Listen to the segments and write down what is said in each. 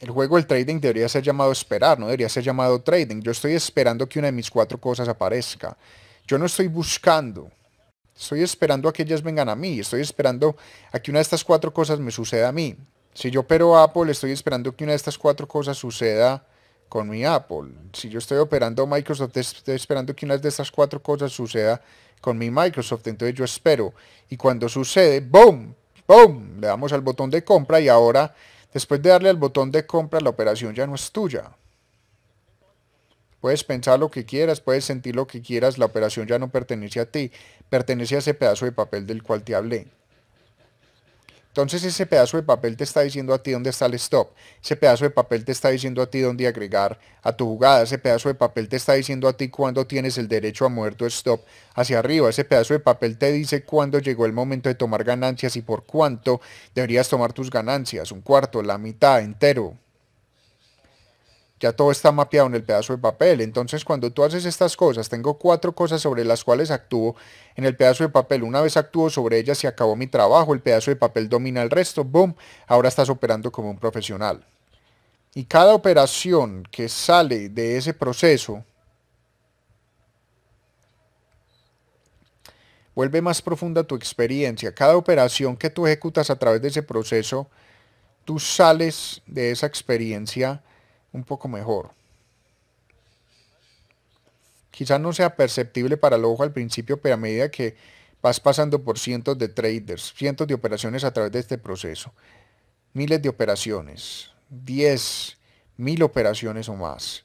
el juego del trading debería ser llamado esperar, no debería ser llamado trading. Yo estoy esperando que una de mis cuatro cosas aparezca. Yo no estoy buscando. Estoy esperando a que ellas vengan a mí. Estoy esperando a que una de estas cuatro cosas me suceda a mí. Si yo pero Apple, estoy esperando que una de estas cuatro cosas suceda con mi Apple. Si yo estoy operando Microsoft, estoy esperando que una de estas cuatro cosas suceda con mi Microsoft. Entonces yo espero. Y cuando sucede, ¡boom! ¡boom! Le damos al botón de compra y ahora Después de darle al botón de compra, la operación ya no es tuya. Puedes pensar lo que quieras, puedes sentir lo que quieras, la operación ya no pertenece a ti, pertenece a ese pedazo de papel del cual te hablé. Entonces ese pedazo de papel te está diciendo a ti dónde está el stop, ese pedazo de papel te está diciendo a ti dónde agregar a tu jugada, ese pedazo de papel te está diciendo a ti cuándo tienes el derecho a mover tu stop hacia arriba, ese pedazo de papel te dice cuándo llegó el momento de tomar ganancias y por cuánto deberías tomar tus ganancias, un cuarto, la mitad, entero, ya todo está mapeado en el pedazo de papel. Entonces, cuando tú haces estas cosas, tengo cuatro cosas sobre las cuales actúo en el pedazo de papel. Una vez actúo sobre ellas, se acabó mi trabajo, el pedazo de papel domina el resto, boom, ahora estás operando como un profesional. Y cada operación que sale de ese proceso vuelve más profunda tu experiencia. Cada operación que tú ejecutas a través de ese proceso, tú sales de esa experiencia un poco mejor. Quizás no sea perceptible para el ojo al principio, pero a medida que vas pasando por cientos de traders, cientos de operaciones a través de este proceso, miles de operaciones, 10, mil operaciones o más.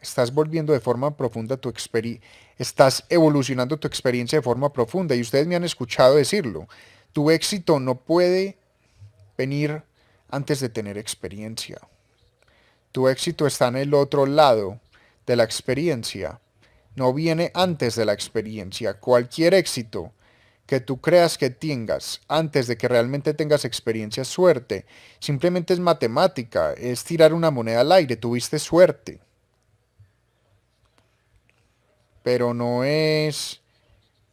Estás volviendo de forma profunda tu experiencia, estás evolucionando tu experiencia de forma profunda y ustedes me han escuchado decirlo. Tu éxito no puede venir antes de tener experiencia. Tu éxito está en el otro lado de la experiencia. No viene antes de la experiencia. Cualquier éxito que tú creas que tengas antes de que realmente tengas experiencia, suerte. Simplemente es matemática, es tirar una moneda al aire, tuviste suerte. Pero no es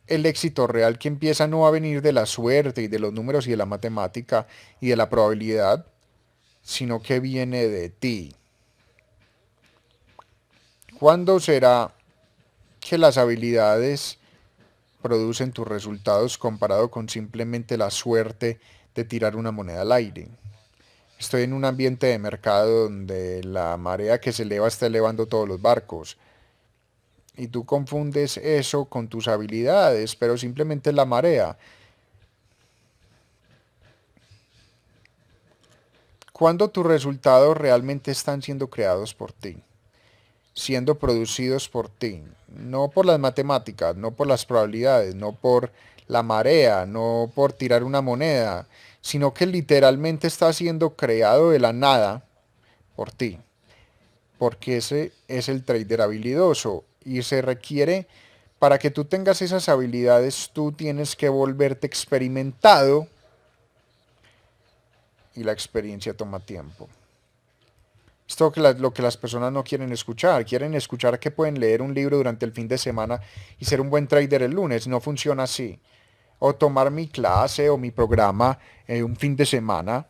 el éxito real que empieza no a venir de la suerte y de los números y de la matemática y de la probabilidad, sino que viene de ti. ¿Cuándo será que las habilidades producen tus resultados comparado con simplemente la suerte de tirar una moneda al aire? Estoy en un ambiente de mercado donde la marea que se eleva está elevando todos los barcos. Y tú confundes eso con tus habilidades, pero simplemente la marea. ¿Cuándo tus resultados realmente están siendo creados por ti? siendo producidos por ti. No por las matemáticas, no por las probabilidades, no por la marea, no por tirar una moneda, sino que literalmente está siendo creado de la nada por ti. Porque ese es el trader habilidoso y se requiere, para que tú tengas esas habilidades, tú tienes que volverte experimentado y la experiencia toma tiempo. Esto es lo que las personas no quieren escuchar. Quieren escuchar que pueden leer un libro durante el fin de semana y ser un buen trader el lunes. No funciona así. O tomar mi clase o mi programa eh, un fin de semana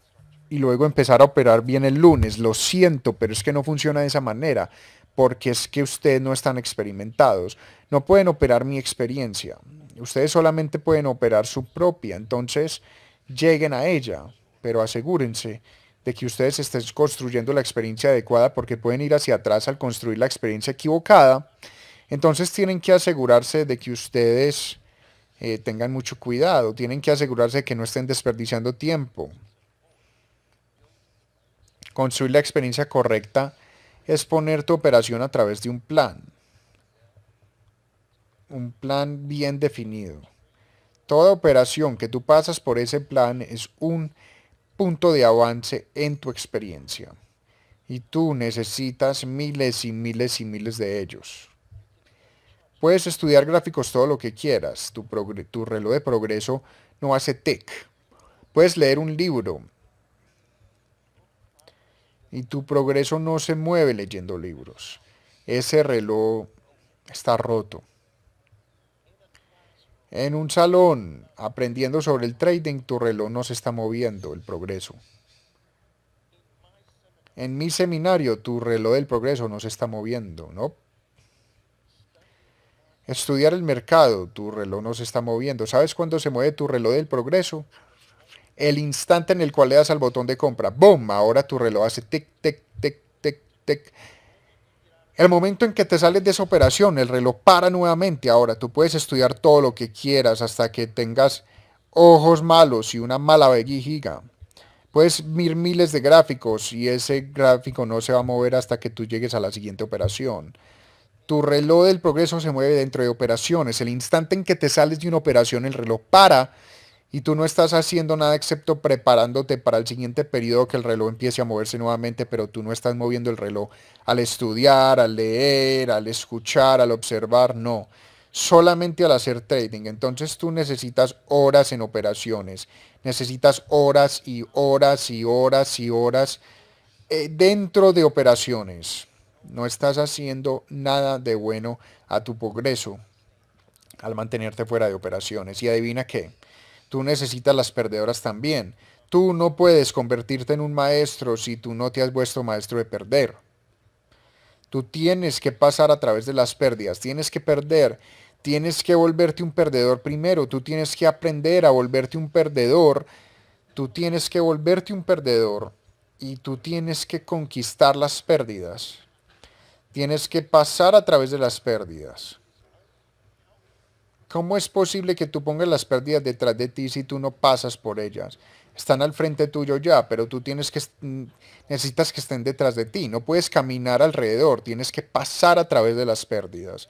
y luego empezar a operar bien el lunes. Lo siento, pero es que no funciona de esa manera porque es que ustedes no están experimentados. No pueden operar mi experiencia. Ustedes solamente pueden operar su propia. Entonces, lleguen a ella, pero asegúrense de que ustedes estén construyendo la experiencia adecuada porque pueden ir hacia atrás al construir la experiencia equivocada. Entonces tienen que asegurarse de que ustedes eh, tengan mucho cuidado, tienen que asegurarse de que no estén desperdiciando tiempo. Construir la experiencia correcta es poner tu operación a través de un plan. Un plan bien definido. Toda operación que tú pasas por ese plan es un punto de avance en tu experiencia. Y tú necesitas miles y miles y miles de ellos. Puedes estudiar gráficos todo lo que quieras. Tu, tu reloj de progreso no hace tick. Puedes leer un libro. Y tu progreso no se mueve leyendo libros. Ese reloj está roto en un salón aprendiendo sobre el trading, tu reloj no se está moviendo, el progreso. En mi seminario, tu reloj del progreso no se está moviendo, ¿no? Estudiar el mercado, tu reloj no se está moviendo. ¿Sabes cuándo se mueve tu reloj del progreso? El instante en el cual le das al botón de compra. ¡Boom! Ahora tu reloj hace tic, tic, tic, tic, tic. El momento en que te sales de esa operación, el reloj para nuevamente. Ahora tú puedes estudiar todo lo que quieras hasta que tengas ojos malos y una mala vejiga. Puedes mirar miles de gráficos y ese gráfico no se va a mover hasta que tú llegues a la siguiente operación. Tu reloj del progreso se mueve dentro de operaciones. El instante en que te sales de una operación, el reloj para y tú no estás haciendo nada excepto preparándote para el siguiente periodo que el reloj empiece a moverse nuevamente, pero tú no estás moviendo el reloj al estudiar, al leer, al escuchar, al observar, no. Solamente al hacer trading. Entonces tú necesitas horas en operaciones. Necesitas horas y horas y horas y horas eh, dentro de operaciones. No estás haciendo nada de bueno a tu progreso al mantenerte fuera de operaciones. Y adivina qué Tú necesitas las perdedoras también. Tú no puedes convertirte en un maestro si tú no te has vuelto maestro de perder. Tú tienes que pasar a través de las pérdidas, tienes que perder, tienes que volverte un perdedor primero, tú tienes que aprender a volverte un perdedor, tú tienes que volverte un perdedor y tú tienes que conquistar las pérdidas. Tienes que pasar a través de las pérdidas. ¿Cómo es posible que tú pongas las pérdidas detrás de ti si tú no pasas por ellas? Están al frente tuyo ya, pero tú tienes que necesitas que estén detrás de ti. No puedes caminar alrededor, tienes que pasar a través de las pérdidas.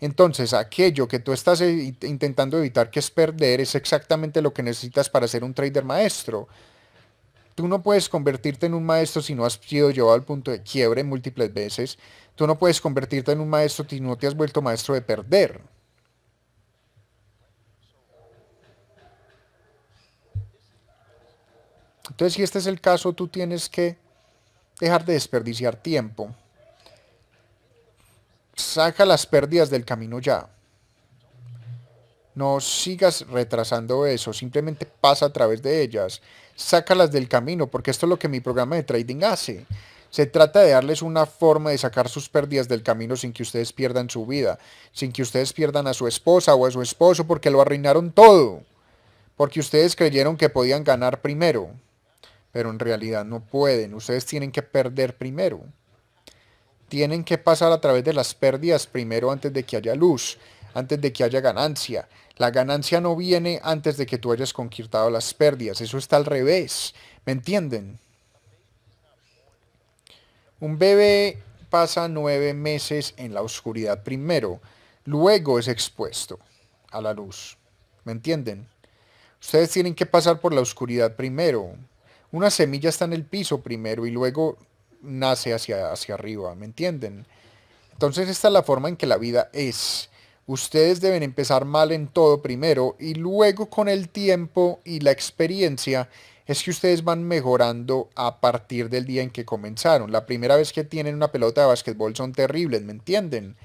Entonces, aquello que tú estás e-, intentando evitar que es perder es exactamente lo que necesitas para ser un trader maestro. Tú no puedes convertirte en un maestro si no has sido llevado al punto de quiebre múltiples veces. Tú no puedes convertirte en un maestro si no te has vuelto maestro de perder. Entonces, si este es el caso, tú tienes que dejar de desperdiciar tiempo. Saca las pérdidas del camino ya. No sigas retrasando eso, simplemente pasa a través de ellas. Sácalas del camino, porque esto es lo que mi programa de trading hace. Se trata de darles una forma de sacar sus pérdidas del camino sin que ustedes pierdan su vida, sin que ustedes pierdan a su esposa o a su esposo porque lo arruinaron todo, porque ustedes creyeron que podían ganar primero pero en realidad no pueden. Ustedes tienen que perder primero. Tienen que pasar a través de las pérdidas primero antes de que haya luz, antes de que haya ganancia. La ganancia no viene antes de que tú hayas conquistado las pérdidas. Eso está al revés. ¿Me entienden? Un bebé pasa nueve meses en la oscuridad primero, luego es expuesto a la luz. ¿Me entienden? Ustedes tienen que pasar por la oscuridad primero una semilla está en el piso primero y luego nace hacia, hacia arriba, ¿me entienden? Entonces esta es la forma en que la vida es. Ustedes deben empezar mal en todo primero y luego con el tiempo y la experiencia es que ustedes van mejorando a partir del día en que comenzaron. La primera vez que tienen una pelota de básquetbol son terribles, ¿me entienden?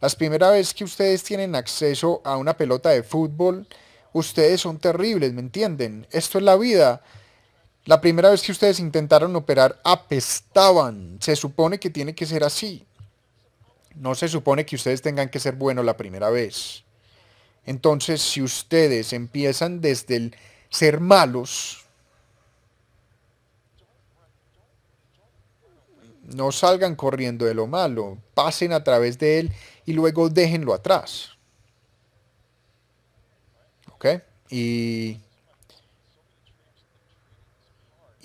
Las primeras vez que ustedes tienen acceso a una pelota de fútbol, ustedes son terribles, ¿me entienden? Esto es la vida. La primera vez que ustedes intentaron operar apestaban. Se supone que tiene que ser así. No se supone que ustedes tengan que ser buenos la primera vez. Entonces, si ustedes empiezan desde el ser malos, no salgan corriendo de lo malo, pasen a través de él y luego déjenlo atrás. ¿Ok? Y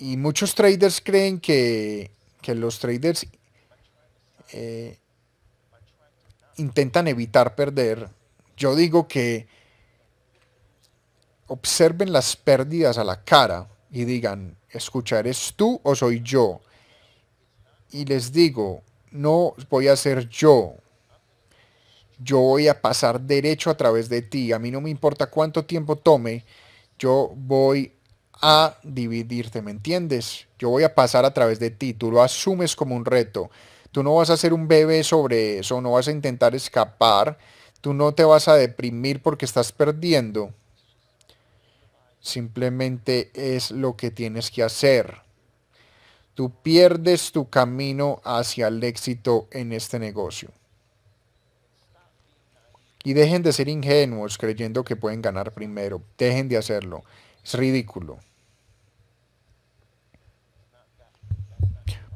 y muchos traders creen que, que los traders eh, intentan evitar perder. Yo digo que observen las pérdidas a la cara y digan, escucha, ¿eres tú o soy yo? Y les digo, no voy a ser yo. Yo voy a pasar derecho a través de ti. A mí no me importa cuánto tiempo tome. Yo voy a dividirte, ¿me entiendes? Yo voy a pasar a través de ti, tú lo asumes como un reto. Tú no vas a ser un bebé sobre eso, no vas a intentar escapar, tú no te vas a deprimir porque estás perdiendo. Simplemente es lo que tienes que hacer. Tú pierdes tu camino hacia el éxito en este negocio. Y dejen de ser ingenuos creyendo que pueden ganar primero. Dejen de hacerlo. Es ridículo.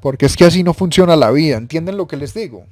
Porque es que así no funciona la vida, ¿entienden lo que les digo?